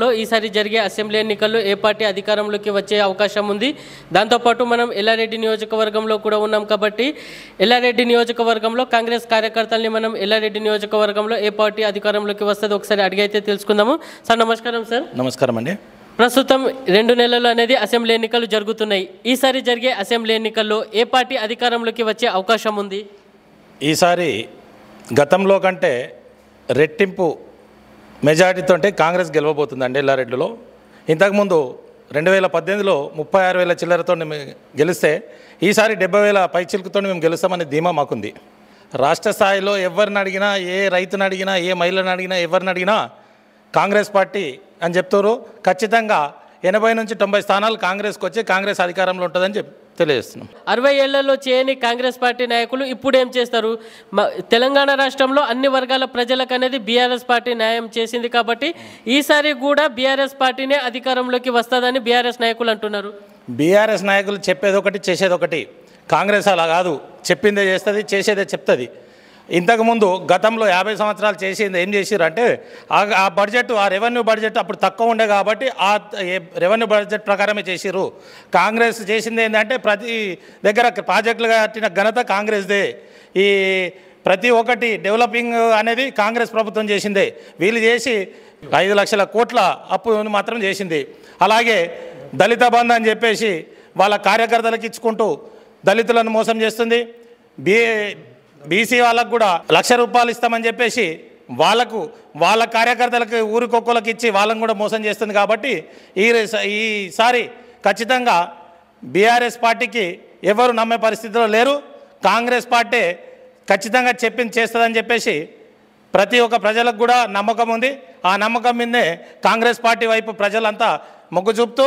లో ఈసారి జరిగే అసెంబ్లీ ఎన్నికల్లో ఏ పార్టీ అధికారంలోకి వచ్చే అవకాశం ఉంది దాంతోపాటు మనం ఎల్లారెడ్డి నియోజకవర్గంలో కూడా ఉన్నాం కాబట్టి ఎల్లారెడ్డి నియోజకవర్గంలో కాంగ్రెస్ కార్యకర్తల్ని మనం ఎల్లారెడ్డి నియోజకవర్గంలో ఏ పార్టీ అధికారంలోకి వస్తుంది ఒకసారి అడిగి అయితే తెలుసుకుందాము సార్ నమస్కారం సార్ నమస్కారం అండి ప్రస్తుతం రెండు నెలలు అనేది అసెంబ్లీ ఎన్నికలు జరుగుతున్నాయి ఈసారి జరిగే అసెంబ్లీ ఎన్నికల్లో ఏ పార్టీ అధికారంలోకి వచ్చే అవకాశం ఉంది ఈసారి గతంలో కంటే రెట్టింపు మెజార్టీతో అంటే కాంగ్రెస్ గెలవబోతుందండి ఎల్లారెడ్డిలో ఇంతకుముందు రెండు వేల పద్దెనిమిదిలో ముప్పై ఆరు వేల చిల్లరతో మేము గెలిస్తే ఈసారి డెబ్బై వేల పై చిలుకుతో మేము గెలుస్తామనే ధీమా మాకుంది రాష్ట్ర స్థాయిలో ఎవరిని అడిగినా ఏ రైతుని అడిగినా ఏ మహిళని అడిగినా ఎవరిని అడిగినా కాంగ్రెస్ పార్టీ అని చెప్తారు ఖచ్చితంగా ఎనభై నుంచి తొంభై స్థానాలు కాంగ్రెస్కి వచ్చి కాంగ్రెస్ అధికారంలో ఉంటుందని చెప్పి తెలియజేస్తున్నాం అరవై ఏళ్లలో చేయని కాంగ్రెస్ పార్టీ నాయకులు ఇప్పుడు ఏం చేస్తారు తెలంగాణ రాష్ట్రంలో అన్ని వర్గాల ప్రజలకు అనేది బీఆర్ఎస్ పార్టీ న్యాయం చేసింది కాబట్టి ఈసారి కూడా బీఆర్ఎస్ పార్టీనే అధికారంలోకి వస్తుందని బీఆర్ఎస్ నాయకులు అంటున్నారు బీఆర్ఎస్ నాయకులు చెప్పేది ఒకటి చేసేది ఒకటి కాంగ్రెస్ అలా కాదు చెప్పిందే చేస్తుంది చేసేదే చెప్తుంది ఇంతకుముందు గతంలో యాభై సంవత్సరాలు చేసింది ఏం చేసారు అంటే ఆ బడ్జెట్ ఆ రెవెన్యూ బడ్జెట్ అప్పుడు తక్కువ ఉండే కాబట్టి ఆ రెవెన్యూ బడ్జెట్ ప్రకారమే చేసిరు కాంగ్రెస్ చేసింది ఏంటంటే ప్రతి దగ్గర ప్రాజెక్టులు కట్టిన ఘనత కాంగ్రెస్దే ఈ ప్రతి ఒక్కటి డెవలపింగ్ అనేది కాంగ్రెస్ ప్రభుత్వం చేసిందే వీళ్ళు చేసి ఐదు లక్షల కోట్ల అప్పును మాత్రం చేసింది అలాగే దళిత బంధు అని చెప్పేసి వాళ్ళ కార్యకర్తలకు ఇచ్చుకుంటూ దళితులను మోసం చేస్తుంది బీ బీసీ వాళ్ళకు కూడా లక్ష రూపాయలు ఇస్తామని చెప్పేసి వాళ్ళకు వాళ్ళ కార్యకర్తలకు ఊరికొక్కలకు ఇచ్చి వాళ్ళని కూడా మోసం చేస్తుంది కాబట్టి ఈ ఈసారి ఖచ్చితంగా బీఆర్ఎస్ పార్టీకి ఎవరు నమ్మే పరిస్థితిలో లేరు కాంగ్రెస్ పార్టీ ఖచ్చితంగా చెప్పింది చేస్తుందని చెప్పేసి ప్రతి ఒక్క ప్రజలకు కూడా నమ్మకం ఉంది ఆ నమ్మకం మీదే కాంగ్రెస్ పార్టీ వైపు ప్రజలంతా మొగ్గు చూపుతూ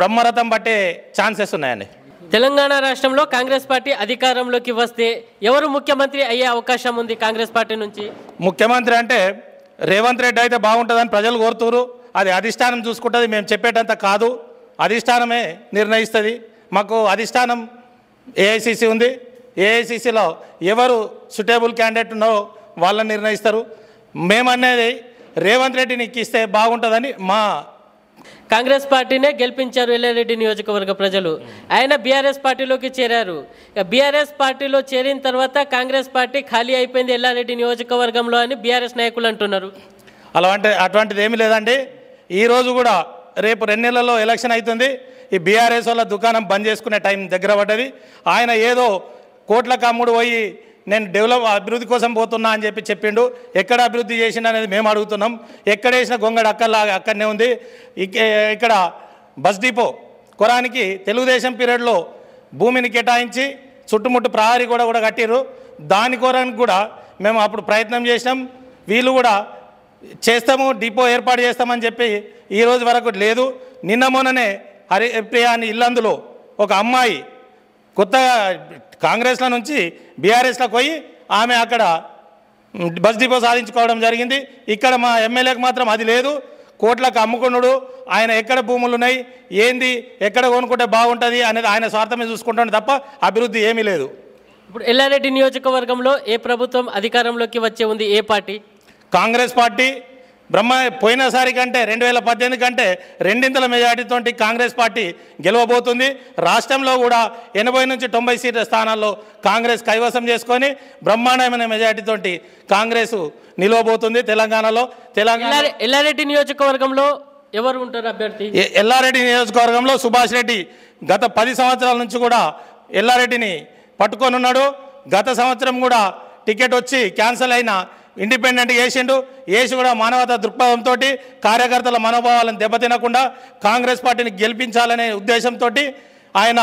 బ్రహ్మరథం పట్టే ఛాన్సెస్ ఉన్నాయండి తెలంగాణ రాష్ట్రంలో కాంగ్రెస్ పార్టీ అధికారంలోకి వస్తే ఎవరు ముఖ్యమంత్రి అయ్యే అవకాశం ఉంది కాంగ్రెస్ పార్టీ నుంచి ముఖ్యమంత్రి అంటే రేవంత్ రెడ్డి అయితే బాగుంటుందని ప్రజలు కోరుతురు అది అధిష్టానం చూసుకుంటుంది మేము చెప్పేటంత కాదు అధిష్టానమే నిర్ణయిస్తుంది మాకు అధిష్టానం ఏఐసిసి ఉంది ఏఐసిసిలో ఎవరు సుటేబుల్ క్యాండిడేట్ ఉన్నో వాళ్ళని నిర్ణయిస్తారు మేమనేది రేవంత్ రెడ్డిని ఇస్తే బాగుంటుందని మా కాంగ్రెస్ పార్టీనే గెలిపించారు ఎల్లారెడ్డి నియోజకవర్గ ప్రజలు ఆయన బీఆర్ఎస్ పార్టీలోకి చేరారు బీఆర్ఎస్ పార్టీలో చేరిన తర్వాత కాంగ్రెస్ పార్టీ ఖాళీ అయిపోయింది ఎల్లారెడ్డి నియోజకవర్గంలో అని బీఆర్ఎస్ నాయకులు అంటున్నారు అలాంటి అటువంటిది ఏమి లేదండి ఈరోజు కూడా రేపు రెండు నెలల్లో ఎలక్షన్ అవుతుంది ఈ బీఆర్ఎస్ వాళ్ళ దుకాణం బంద్ చేసుకునే టైం దగ్గర పడ్డది ఆయన ఏదో కోట్ల కమ్ముడు పోయి నేను డెవలప్ అభివృద్ధి కోసం పోతున్నా అని చెప్పి చెప్పిండు ఎక్కడ అభివృద్ధి చేసిండు అనేది మేము అడుగుతున్నాం ఎక్కడ వేసిన గొంగడు అక్కర్లాగా అక్కడనే ఉంది ఇక్కడ బస్ డిపో కురానికి తెలుగుదేశం పీరియడ్లో భూమిని కేటాయించి చుట్టుముట్టు ప్రహారీ కూడా కూడా కట్టిరు దాని కొరానికి కూడా మేము అప్పుడు ప్రయత్నం చేసినాం వీళ్ళు కూడా చేస్తాము డిపో ఏర్పాటు చేస్తామని చెప్పి ఈ రోజు వరకు లేదు నిన్న మొన్ననే హరిప్రియ అని ఇల్లందులో ఒక అమ్మాయి కొత్తగా కాంగ్రెస్లో నుంచి బీఆర్ఎస్లోకి పోయి ఆమె అక్కడ బస్ డిపో సాధించుకోవడం జరిగింది ఇక్కడ మా ఎమ్మెల్యేకి మాత్రం అది లేదు కోట్లకు అమ్ముకున్నాడు ఆయన ఎక్కడ భూములు ఉన్నాయి ఏంది ఎక్కడ కొనుక్కుంటే బాగుంటుంది అనేది ఆయన స్వార్థమే చూసుకుంటాడు తప్ప అభివృద్ధి ఏమీ లేదు ఇప్పుడు ఎల్లారెడ్డి నియోజకవర్గంలో ఏ ప్రభుత్వం అధికారంలోకి వచ్చే ఉంది ఏ పార్టీ కాంగ్రెస్ పార్టీ బ్రహ్మ పోయినసారి కంటే రెండు వేల పద్దెనిమిది కంటే రెండింతల మెజార్టీతో కాంగ్రెస్ పార్టీ గెలవబోతుంది రాష్ట్రంలో కూడా ఎనభై నుంచి తొంభై సీట్ల స్థానాల్లో కాంగ్రెస్ కైవసం చేసుకొని బ్రహ్మాండమైన మెజార్టీతో కాంగ్రెస్ నిలవబోతుంది తెలంగాణలో తెలంగాణ ఎల్లారెడ్డి నియోజకవర్గంలో ఎవరు ఉంటారు అభ్యర్థి ఎల్లారెడ్డి నియోజకవర్గంలో సుభాష్ రెడ్డి గత పది సంవత్సరాల నుంచి కూడా ఎల్లారెడ్డిని పట్టుకొని ఉన్నాడు గత సంవత్సరం కూడా టికెట్ వచ్చి క్యాన్సిల్ అయిన ఇండిపెండెంట్ చేసిండు వేసి కూడా మానవతా దృక్పథంతో కార్యకర్తల మనోభావాలను దెబ్బతినకుండా కాంగ్రెస్ పార్టీని గెలిపించాలనే ఉద్దేశంతో ఆయన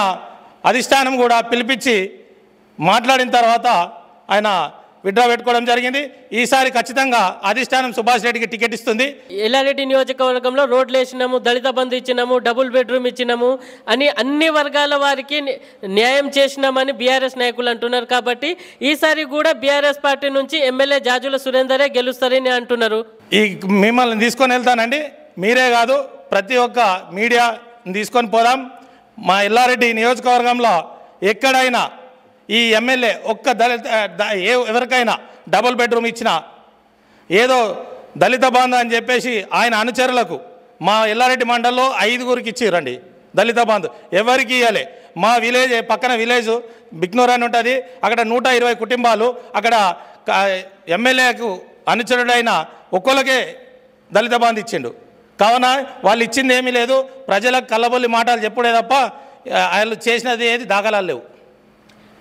అధిష్టానం కూడా పిలిపించి మాట్లాడిన తర్వాత ఆయన విడ్డా పెట్టుకోవడం జరిగింది ఈసారి ఖచ్చితంగా అధిష్టానం సుభాష్ రెడ్డికి టికెట్ ఇస్తుంది ఎల్లారెడ్డి నియోజకవర్గంలో రోడ్లు వేసినాము దళిత బంధు ఇచ్చినాము డబుల్ బెడ్రూమ్ ఇచ్చినాము అని అన్ని వర్గాల వారికి న్యాయం చేసినామని బీఆర్ఎస్ నాయకులు అంటున్నారు కాబట్టి ఈసారి కూడా బీఆర్ఎస్ పార్టీ నుంచి ఎమ్మెల్యే జాజుల సురేందరే గెలుస్తారని అంటున్నారు ఈ మిమ్మల్ని తీసుకొని వెళ్తానండి మీరే కాదు ప్రతి ఒక్క మీడియా తీసుకొని పోదాం మా ఎల్లారెడ్డి నియోజకవర్గంలో ఎక్కడైనా ఈ ఎమ్మెల్యే ఒక్క దళిత ఏ ఎవరికైనా డబుల్ బెడ్రూమ్ ఇచ్చిన ఏదో దళిత బాంధ అని చెప్పేసి ఆయన అనుచరులకు మా ఎల్లారెడ్డి మండల్లో ఐదుగురికి ఇచ్చిరండి దళిత బాంధు ఎవరికి ఇవ్వాలి మా విలేజ్ పక్కన విలేజ్ బిక్నూర్ అని ఉంటుంది అక్కడ నూట ఇరవై కుటుంబాలు అక్కడ ఎమ్మెల్యేకు అనుచరుడైన ఒక్కొక్కలకే దళిత బాంధు ఇచ్చిండు కావున వాళ్ళు ఇచ్చింది ఏమీ లేదు ప్రజలకు కల్లబొల్లి మాటలు చెప్పుడే తప్ప వాళ్ళు చేసినది ఏది దాఖలాలు లేవు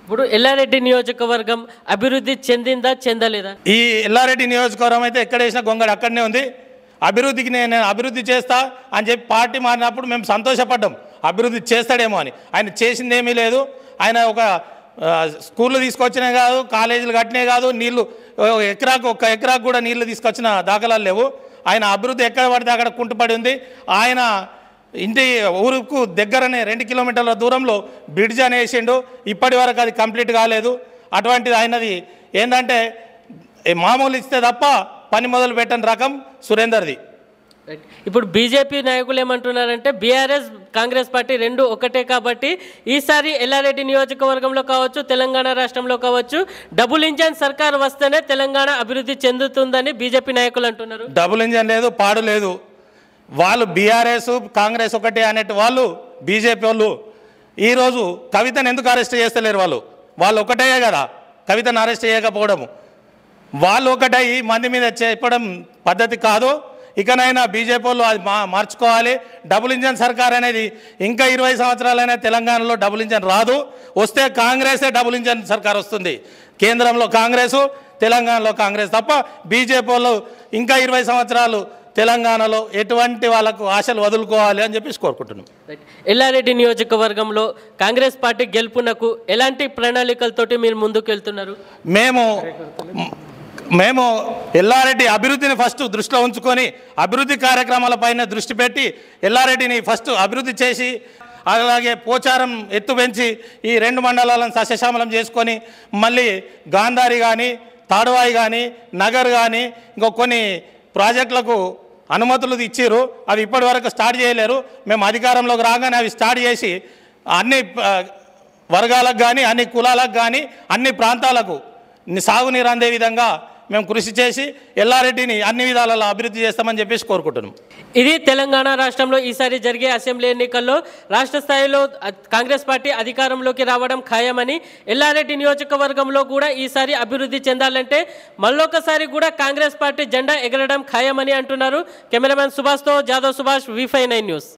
ఇప్పుడు ఎల్లారెడ్డి నియోజకవర్గం అభివృద్ధి చెందిందా చెందలేదా ఈ ఎల్లారెడ్డి నియోజకవర్గం అయితే ఎక్కడ వేసినా గొంగడు అక్కడనే ఉంది అభివృద్ధికి నేను అభివృద్ధి చేస్తా అని చెప్పి పార్టీ మారినప్పుడు మేము సంతోషపడ్డాం అభివృద్ధి చేస్తాడేమో అని ఆయన చేసిందేమీ లేదు ఆయన ఒక స్కూళ్ళు తీసుకొచ్చినే కాదు కాలేజీలు కట్టినే కాదు నీళ్లు ఎకరాకు ఒక్క ఎకరాకు కూడా నీళ్లు తీసుకొచ్చిన దాఖలాలు లేవు ఆయన అభివృద్ధి ఎక్కడ పడితే అక్కడ కుంటుపడి ఉంది ఆయన ఇంటి ఊరుకు దగ్గరనే రెండు కిలోమీటర్ల దూరంలో బ్రిడ్జ్ అనేసిండు ఇప్పటి వరకు అది కంప్లీట్ కాలేదు అటువంటిది ఆయనది ఏంటంటే మామూలు ఇస్తే తప్ప పని మొదలు పెట్టని రకం సురేందర్ది ఇప్పుడు బీజేపీ నాయకులు ఏమంటున్నారంటే బీఆర్ఎస్ కాంగ్రెస్ పార్టీ రెండు ఒకటే కాబట్టి ఈసారి ఎల్లారెడ్డి నియోజకవర్గంలో కావచ్చు తెలంగాణ రాష్ట్రంలో కావచ్చు డబుల్ ఇంజన్ సర్కార్ వస్తేనే తెలంగాణ అభివృద్ధి చెందుతుందని బీజేపీ నాయకులు అంటున్నారు డబుల్ ఇంజన్ లేదు పాడు లేదు వాళ్ళు బీఆర్ఎస్ కాంగ్రెస్ ఒకటి అనేటి వాళ్ళు బీజేపీ వాళ్ళు ఈరోజు కవితను ఎందుకు అరెస్ట్ చేస్తలేరు వాళ్ళు వాళ్ళు ఒకటే కదా కవితను అరెస్ట్ చేయకపోవడము వాళ్ళు ఒకటై మంది మీద చెప్పడం పద్ధతి కాదు ఇకనైనా బీజేపీ వాళ్ళు అది మా మార్చుకోవాలి డబుల్ ఇంజన్ సర్కార్ అనేది ఇంకా ఇరవై సంవత్సరాలైనా తెలంగాణలో డబుల్ ఇంజన్ రాదు వస్తే కాంగ్రెసే డబుల్ ఇంజన్ సర్కార్ వస్తుంది కేంద్రంలో కాంగ్రెసు తెలంగాణలో కాంగ్రెస్ తప్ప బీజేపీ వాళ్ళు ఇంకా ఇరవై సంవత్సరాలు తెలంగాణలో ఎటువంటి వాళ్ళకు ఆశలు వదులుకోవాలి అని చెప్పేసి కోరుకుంటున్నాం ఎల్లారెడ్డి నియోజకవర్గంలో కాంగ్రెస్ పార్టీ గెలుపునకు ఎలాంటి ప్రణాళికలతోటి మీరు ముందుకు వెళ్తున్నారు మేము మేము ఎల్లారెడ్డి అభివృద్ధిని ఫస్ట్ దృష్టిలో ఉంచుకొని అభివృద్ధి కార్యక్రమాలపైన దృష్టి పెట్టి ఎల్లారెడ్డిని ఫస్ట్ అభివృద్ధి చేసి అలాగే పోచారం ఎత్తు పెంచి ఈ రెండు మండలాలను సస్యశ్యామలం చేసుకొని మళ్ళీ గాంధారి కానీ తాడవాయి కానీ నగర్ కానీ ఇంకో కొన్ని ప్రాజెక్టులకు అనుమతులు ఇచ్చారు అవి ఇప్పటి వరకు స్టార్ట్ చేయలేరు మేము అధికారంలోకి రాగానే అవి స్టార్ట్ చేసి అన్ని వర్గాలకు కానీ అన్ని కులాలకు కానీ అన్ని ప్రాంతాలకు సాగునీరు అందే విధంగా మేము కృషి చేసి ఎల్లారెడ్డిని అన్ని విధాలలో అభివృద్ధి చేస్తామని చెప్పేసి కోరుకుంటున్నాం ఇది తెలంగాణ రాష్ట్రంలో ఈసారి జరిగే అసెంబ్లీ ఎన్నికల్లో రాష్ట్ర స్థాయిలో కాంగ్రెస్ పార్టీ అధికారంలోకి రావడం ఖాయమని ఎల్లారెడ్డి నియోజకవర్గంలో కూడా ఈసారి అభివృద్ధి చెందాలంటే మళ్ళొకసారి కూడా కాంగ్రెస్ పార్టీ జెండా ఎగరడం ఖాయమని అంటున్నారు కెమెరామెన్ సుభాష్తో Jadhav Subhash V five nine news